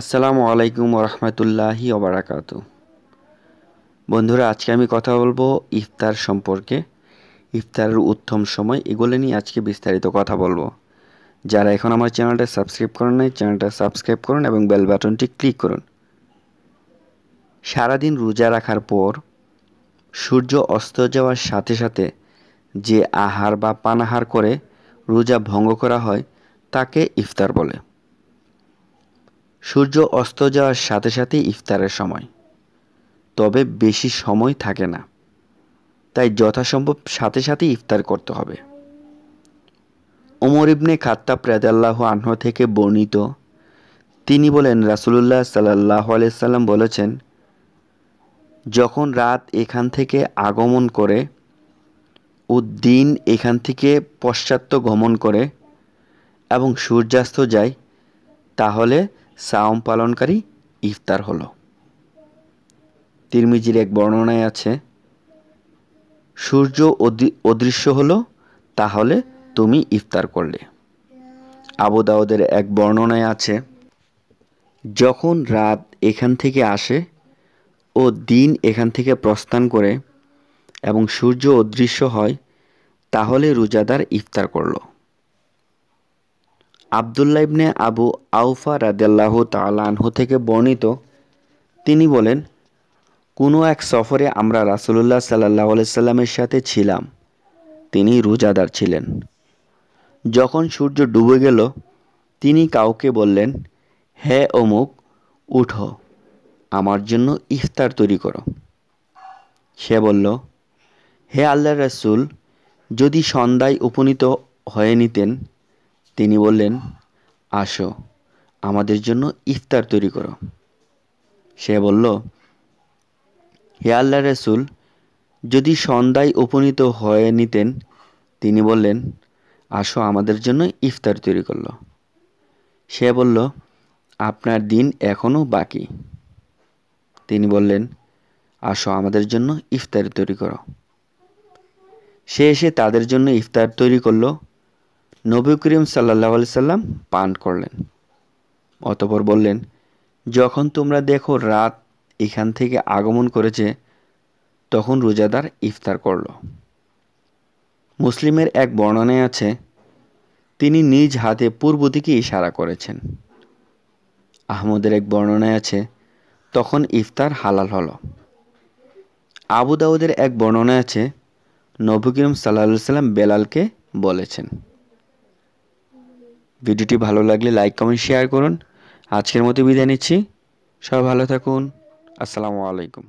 আসসালামু আলাইকুম রহমতুল্লাহি ওবরাকাত বন্ধুরা আজকে আমি কথা বলবো ইফতার সম্পর্কে ইফতারের উত্তম সময় এগুলো নিয়ে আজকে বিস্তারিত কথা বলবো যারা এখন আমার চ্যানেলটা সাবস্ক্রাইব করেন নাই চ্যানেলটা সাবস্ক্রাইব করুন এবং বেল বাটনটি ক্লিক করুন সারাদিন রোজা রাখার পর সূর্য অস্ত যাওয়ার সাথে সাথে যে আহার বা পানাহার করে রোজা ভঙ্গ করা হয় তাকে ইফতার বলে সূর্য অস্ত যাওয়ার সাথে সাথে ইফতারের সময় তবে বেশি সময় থাকে না তাই যথাসম্ভব সাথে সাথে ইফতার করতে হবে ওমর ইবনে খাত্তা রাজাল্লাহ আহ্ন থেকে বর্ণিত তিনি বলেন রাসুলুল্লাহ সাল্লাহ আলাইসাল্লাম বলেছেন যখন রাত এখান থেকে আগমন করে ও দিন এখান থেকে পশ্চাত্য গমন করে এবং সূর্যাস্ত যায় তাহলে সাওম পালনকারী ইফতার হলো তিরমিজির এক বর্ণনায় আছে সূর্য অদৃশ্য হলো তাহলে তুমি ইফতার করলে আবুদাউদের এক বর্ণনায় আছে যখন রাত এখান থেকে আসে ও দিন এখান থেকে প্রস্থান করে এবং সূর্য অদৃশ্য হয় তাহলে রোজাদার ইফতার করলো আবদুল্লা ইবনে আবু আউফা রাদেল্লাহ তালানহ থেকে বর্ণিত তিনি বলেন কোনো এক সফরে আমরা রাসুলুল্লাহ সাল্লাহ সাল্লামের সাথে ছিলাম তিনি রোজাদার ছিলেন যখন সূর্য ডুবে গেল তিনি কাউকে বললেন হে অমুক উঠো আমার জন্য ইফতার তৈরি করো সে বলল হে আল্লাহ রসুল যদি সন্ধ্যায় উপনীত হয়ে নিতেন তিনি বললেন আসো আমাদের জন্য ইফতার তৈরি করো সে বলল হে আল্লাহ রসুল যদি সন্ধ্যায় উপনীত হয়ে নিতেন তিনি বললেন আসো আমাদের জন্য ইফতার তৈরি করল সে বলল আপনার দিন এখনও বাকি তিনি বললেন আসো আমাদের জন্য ইফতার তৈরি করো সে এসে তাদের জন্য ইফতার তৈরি করলো নবী করিম সাল্লাহ সাল্লাম পান করলেন অতপর বললেন যখন তোমরা দেখো রাত এখান থেকে আগমন করেছে তখন রোজাদার ইফতার করল মুসলিমের এক বর্ণনায় আছে তিনি নিজ হাতে পূর্ব দিকে ইশারা করেছেন আহমদের এক বর্ণনায় আছে তখন ইফতার হালাল হল আবু দাউদের এক বর্ণনা আছে নবুকিরম সাল্লা সাল্লাম বেলালকে বলেছেন ভিডিওটি ভালো লাগলে লাইক কমেন্ট শেয়ার করুন আজকের মতো বিদায় নিচ্ছি সবাই ভালো থাকুন আসসালামু আলাইকুম